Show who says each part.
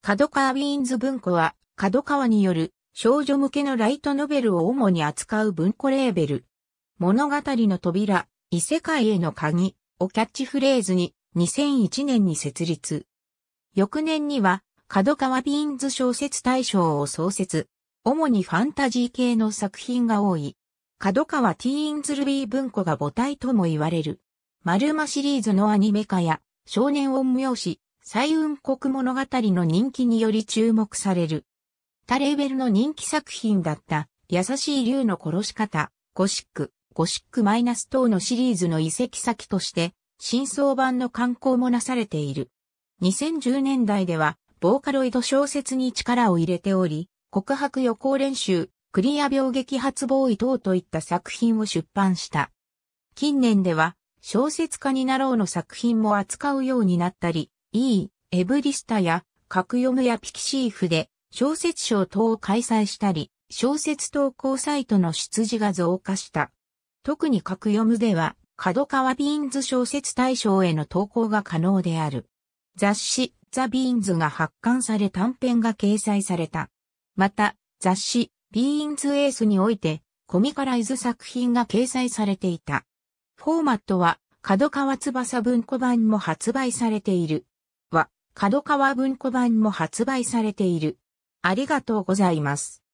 Speaker 1: 角川ウィーンズ文庫は、角川による少女向けのライトノベ
Speaker 2: ルを主に扱う文庫レーベル。物語の扉、異世界への鍵をキャッチフレーズに2001年に設立。翌年には、角川ビーンズ小説大賞を創設。主にファンタジー系の作品が多い。角川ティーンズルビー文庫が母体とも言われる。丸間シリーズのアニメ化や、少年音用詞、西雲国物語の人気により注目される。他レーベルの人気作品だった、優しい竜の殺し方、ゴシック、ゴシックマイナス等のシリーズの移籍先として、新装版の刊行もなされている。2010年代では、ボーカロイド小説に力を入れており、告白予行練習、クリア病撃発防衛等といった作品を出版した。近年では、小説家になろうの作品も扱うようになったり、E、エブリスタや、格読むやピキシーフで、小説賞等を開催したり、小説投稿サイトの出自が増加した。特に格読むでは、角川ビーンズ小説大賞への投稿が可能である。雑誌、ザ・ビーンズが発刊され短編が掲載された。また、雑誌、ビーンズエースにおいて、コミカライズ作品が掲載されていた。フォーマットは、角川翼文庫版も発売されている。角川文庫版
Speaker 1: も発売されている。ありがとうございます。